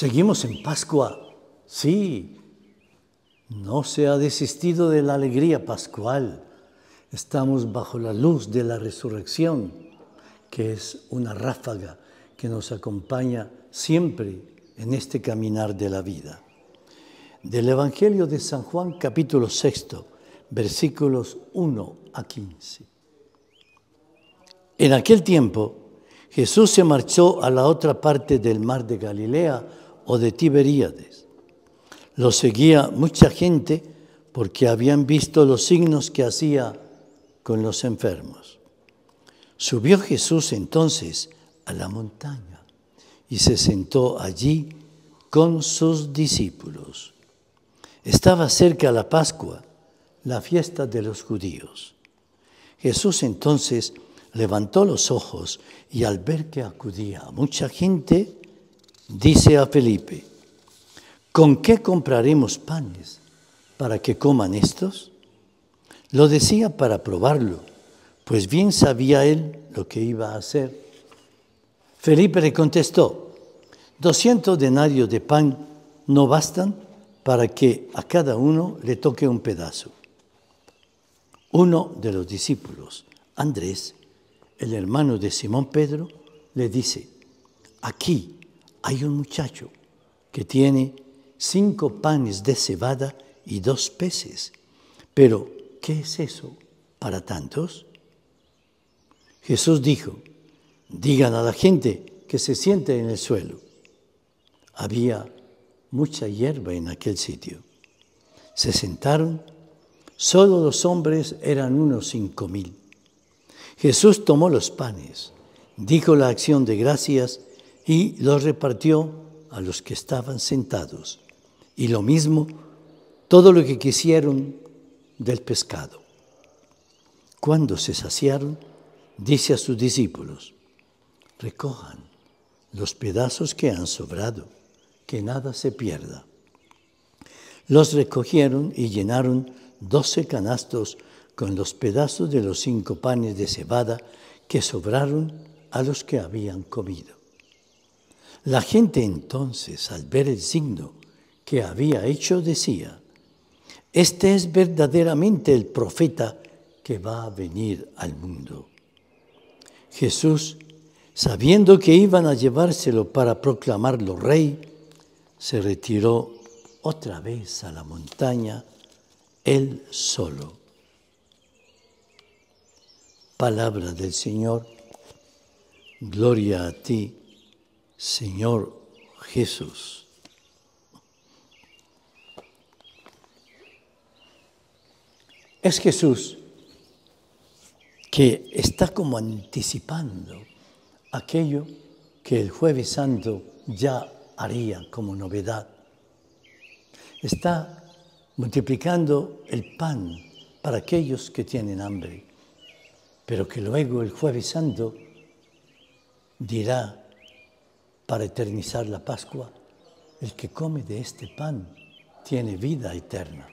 Seguimos en Pascua, sí. No se ha desistido de la alegría pascual. Estamos bajo la luz de la resurrección, que es una ráfaga que nos acompaña siempre en este caminar de la vida. Del Evangelio de San Juan capítulo 6, versículos 1 a 15. En aquel tiempo Jesús se marchó a la otra parte del mar de Galilea, o de Tiberíades. Lo seguía mucha gente porque habían visto los signos que hacía con los enfermos. Subió Jesús entonces a la montaña y se sentó allí con sus discípulos. Estaba cerca la Pascua, la fiesta de los judíos. Jesús entonces levantó los ojos y al ver que acudía mucha gente, dice a Felipe, ¿con qué compraremos panes para que coman estos? Lo decía para probarlo, pues bien sabía él lo que iba a hacer. Felipe le contestó, 200 denarios de pan no bastan para que a cada uno le toque un pedazo. Uno de los discípulos, Andrés, el hermano de Simón Pedro, le dice, aquí hay un muchacho que tiene cinco panes de cebada y dos peces. Pero, ¿qué es eso para tantos? Jesús dijo, digan a la gente que se siente en el suelo. Había mucha hierba en aquel sitio. Se sentaron, solo los hombres eran unos cinco mil. Jesús tomó los panes, dijo la acción de gracias y los repartió a los que estaban sentados. Y lo mismo, todo lo que quisieron del pescado. Cuando se saciaron, dice a sus discípulos, recojan los pedazos que han sobrado, que nada se pierda. Los recogieron y llenaron doce canastos con los pedazos de los cinco panes de cebada que sobraron a los que habían comido. La gente entonces, al ver el signo que había hecho, decía, este es verdaderamente el profeta que va a venir al mundo. Jesús, sabiendo que iban a llevárselo para proclamarlo rey, se retiró otra vez a la montaña, él solo. Palabra del Señor, gloria a ti, Señor Jesús. Es Jesús que está como anticipando aquello que el jueves santo ya haría como novedad. Está multiplicando el pan para aquellos que tienen hambre, pero que luego el jueves santo dirá para eternizar la Pascua, el que come de este pan tiene vida eterna.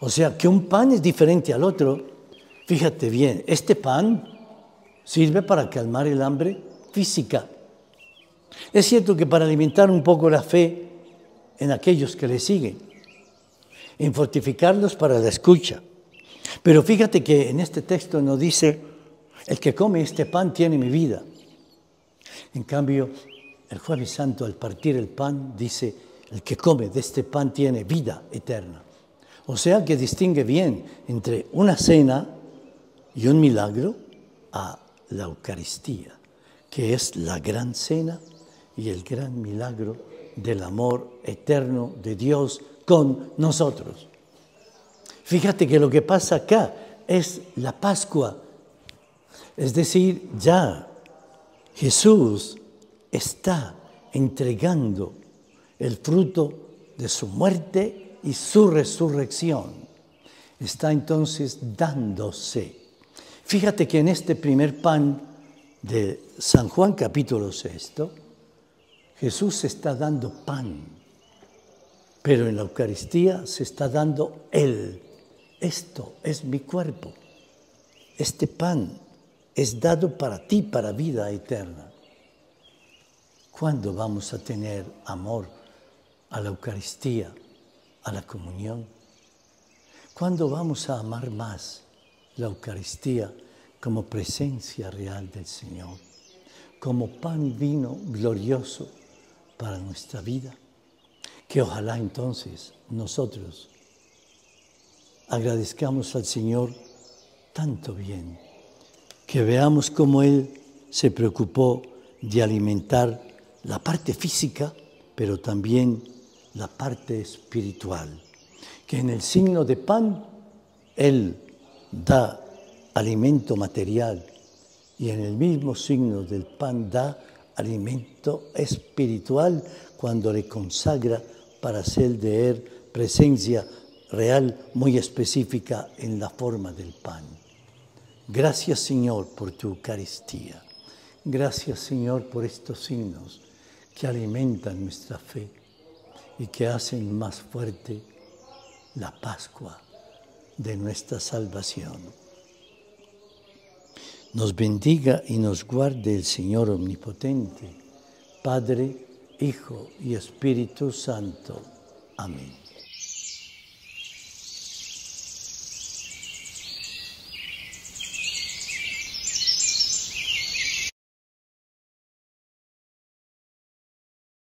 O sea que un pan es diferente al otro. Fíjate bien, este pan sirve para calmar el hambre física. Es cierto que para alimentar un poco la fe en aquellos que le siguen, en fortificarlos para la escucha. Pero fíjate que en este texto nos dice, el que come este pan tiene mi vida. En cambio, el jueves santo al partir el pan dice, el que come de este pan tiene vida eterna. O sea que distingue bien entre una cena y un milagro a la Eucaristía, que es la gran cena y el gran milagro del amor eterno de Dios con nosotros. Fíjate que lo que pasa acá es la Pascua, es decir, ya Jesús está entregando el fruto de su muerte y su resurrección. Está entonces dándose. Fíjate que en este primer pan de San Juan capítulo 6, Jesús está dando pan, pero en la Eucaristía se está dando Él. Esto es mi cuerpo. Este pan es dado para ti, para vida eterna. ¿Cuándo vamos a tener amor a la Eucaristía, a la comunión? ¿Cuándo vamos a amar más la Eucaristía como presencia real del Señor, como pan vino glorioso para nuestra vida? Que ojalá entonces nosotros agradezcamos al Señor tanto bien, que veamos cómo Él se preocupó de alimentar la parte física, pero también la parte espiritual. Que en el signo de pan, Él da alimento material y en el mismo signo del pan da alimento espiritual cuando le consagra para hacer de Él presencia real muy específica en la forma del pan. Gracias Señor por tu Eucaristía. Gracias Señor por estos signos que alimentan nuestra fe y que hacen más fuerte la Pascua de nuestra salvación. Nos bendiga y nos guarde el Señor Omnipotente, Padre, Hijo y Espíritu Santo. Amén.